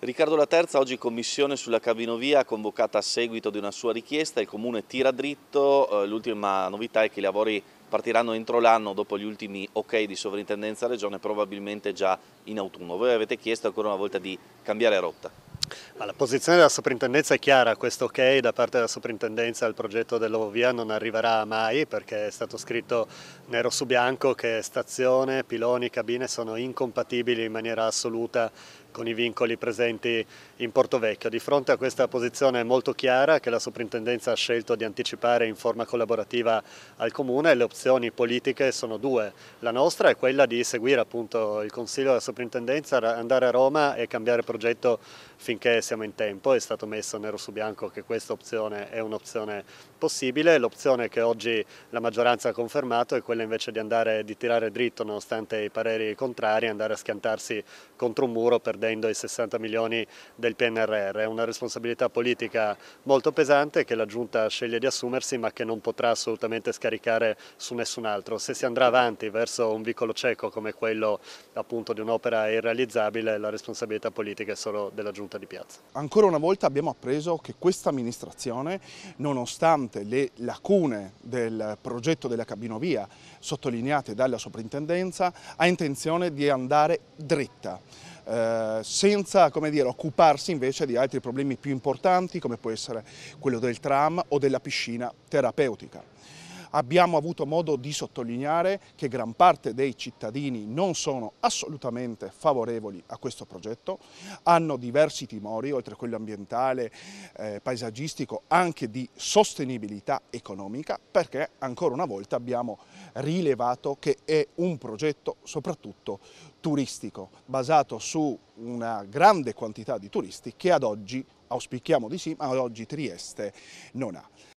Riccardo La Terza oggi commissione sulla cabinovia convocata a seguito di una sua richiesta, il comune tira dritto, eh, l'ultima novità è che i lavori partiranno entro l'anno dopo gli ultimi ok di sovrintendenza regione probabilmente già in autunno. Voi avete chiesto ancora una volta di cambiare rotta. la posizione della soprintendenza è chiara, questo ok da parte della soprintendenza al progetto dell'Ovovia non arriverà mai perché è stato scritto nero su bianco che stazione, piloni, cabine sono incompatibili in maniera assoluta con i vincoli presenti in Porto Vecchio. Di fronte a questa posizione molto chiara che la soprintendenza ha scelto di anticipare in forma collaborativa al Comune, le opzioni politiche sono due. La nostra è quella di seguire appunto il Consiglio della soprintendenza, andare a Roma e cambiare progetto finché siamo in tempo. È stato messo nero su bianco che questa opzione è un'opzione possibile. L'opzione che oggi la maggioranza ha confermato è quella invece di andare di tirare dritto nonostante i pareri contrari, andare a schiantarsi contro un muro per perdendo i 60 milioni del PNRR. È una responsabilità politica molto pesante che la Giunta sceglie di assumersi ma che non potrà assolutamente scaricare su nessun altro. Se si andrà avanti verso un vicolo cieco come quello appunto di un'opera irrealizzabile, la responsabilità politica è solo della Giunta di Piazza. Ancora una volta abbiamo appreso che questa amministrazione, nonostante le lacune del progetto della cabinovia sottolineate dalla soprintendenza, ha intenzione di andare dritta eh, senza dire, occuparsi invece di altri problemi più importanti come può essere quello del tram o della piscina terapeutica. Abbiamo avuto modo di sottolineare che gran parte dei cittadini non sono assolutamente favorevoli a questo progetto, hanno diversi timori, oltre a quello ambientale, eh, paesaggistico, anche di sostenibilità economica, perché ancora una volta abbiamo rilevato che è un progetto soprattutto turistico, basato su una grande quantità di turisti che ad oggi, auspichiamo di sì, ma ad oggi Trieste non ha.